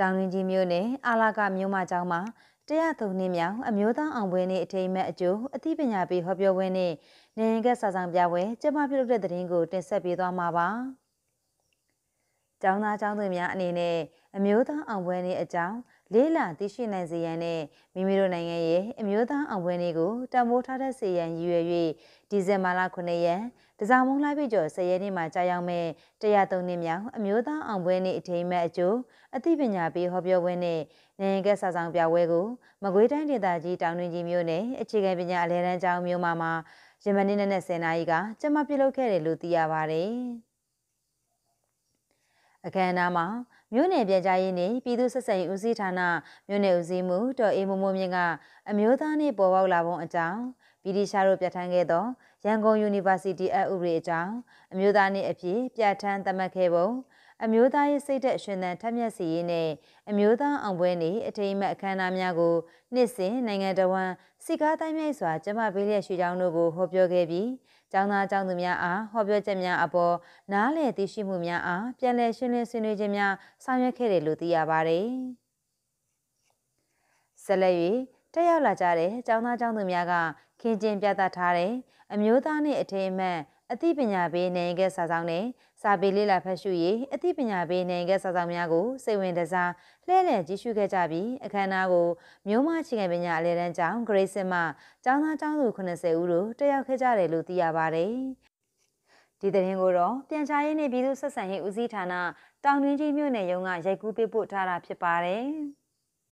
တောင်ရင်းကြီးမြို့နယ်အာလာကမြို့မကျောင်းမှာတရားသုံးနှစ်မြောက်အမျိုးသားအောင်ပွဲနေ့အထိမ်းအမှတ်အကျိုးအသိပညာပေးဟောပြောပွဲနဲ့နိုင်ငံကစာဆောင်ပြပွဲကျင်းပပြုလုပ်တဲ့တဲ့ရင်ကိုတင်ဆက်ပေးသွားမှာပါ။ကျောင်းသားကျောင်းသူများအနေနဲ့အမျိုးသားအောင်ပွဲနေ့အကြောင်းလေးလာသိရှိနိုင်စေရန်နဲ့မိမိတို့နိုင်ငံရဲ့အမျိုးသားအောင်ပွဲနေ့ကိုတံမိုးထားတဲ့စေရန်ရည်ရွယ်၍ဒီဇင်ဘာလ9ရက်တစားမုံလိုက်ပြကျော်10ရက်နေ့မှာကြာရောက်မဲ့103နှစ်မြောက်အမျိုးသားအောင်ပွဲနေ့အထိမ်းအမှတ်အကျိုးအသိပညာပေးဟောပြောပွဲနဲ့နိုင်ငံကစာဆောင်ပြပွဲကိုမကွေးတိုင်းဒေသကြီးတောင်တွင်ကြီးမြို့နယ်အခြေခံပညာအလဲတန်းကျောင်းမြို့မှာမှာယမနေ့နေ့10နာရီကကျမပြုလုပ်ခဲ့တယ်လို့သိရပါတယ်။အခမ်းအနားမှာမြို့နယ်ပြည်ကြားရေးနှင့်ပြည်သူ့ဆက်ဆံရေးဦးစီးဌာနမြို့နယ်ဦးစီးမှုဒေါ်အေမိုမိုမြင့်ကအမျိုးသားနှင့်ပေါ်ပေါက်လာပုံအကြောင်းဗီဒီရှာတို့ပြဋ္ဌာန်းခဲ့သော ရန်ကုန် University အဥပဒေအကြောင်း အမျိုးသားနှင့်အဖြစ်ပြဋ္ဌာန်းသတ်မှတ်ခဲ့ပုံအမျိုးသားရေးစိတ်ဓာတ်အရှင်သန်ထက်မြက်စီရေးနဲ့အမျိုးသားအောင်ပွဲနေ့အထိမ်းအမှတ်အခမ်းအနားများကိုနှစ်စဉ်နိုင်ငံတော်ဝန်စီကားတိုင်းမြိုက်စွာကျမပေးလျက်ရှိကြောင်းတို့ကိုဟောပြောခဲ့ပြီးကျောင်းသားကျောင်းသူများအားဟောပြောချက်များအပေါ်နားလည်သိရှိမှုများအားပြန်လည်ရှင်းလင်းဆွေးနွေးခြင်းများဆောင်ရွက်ခဲ့တယ်လို့သိရပါတယ်။ဆက်လက်၍တက်ရောက်လာကြတဲ့ကျောင်းသားကျောင်းသူများကခင်ကျင်ပြသထားတဲ့အမျိုးသားနှင့်အထိမ်းအမှတ်အသိပညာပေးနိုင်ငံကစာဆောင်နဲ့စာပေလေ့လာဖတ်ရှုရေးအသိပညာပေးနိုင်ငံကစာဆောင်များကိုစိတ်ဝင်တစားလှည့်လည်ကြည့်ရှုခဲ့ကြပြီးအခမ်းအနားကို မြို့မချင်းကပညာအလဲတန်းကျောင်း Grade 6မှကျောင်းသားကျောင်းသူ80ဦးတို့တက်ရောက်ခဲ့ကြတယ်လို့သိရပါတယ်။ဒီသတင်းကိုတော့ပြန်ချရေးနေပြည်သူဆက်ဆံရေးဦးစီးဌာနတောင်တွင်းကြီးမြို့နယ်ရုံးကရိုက်ကူးပေးပို့ထားတာဖြစ်ပါတယ်။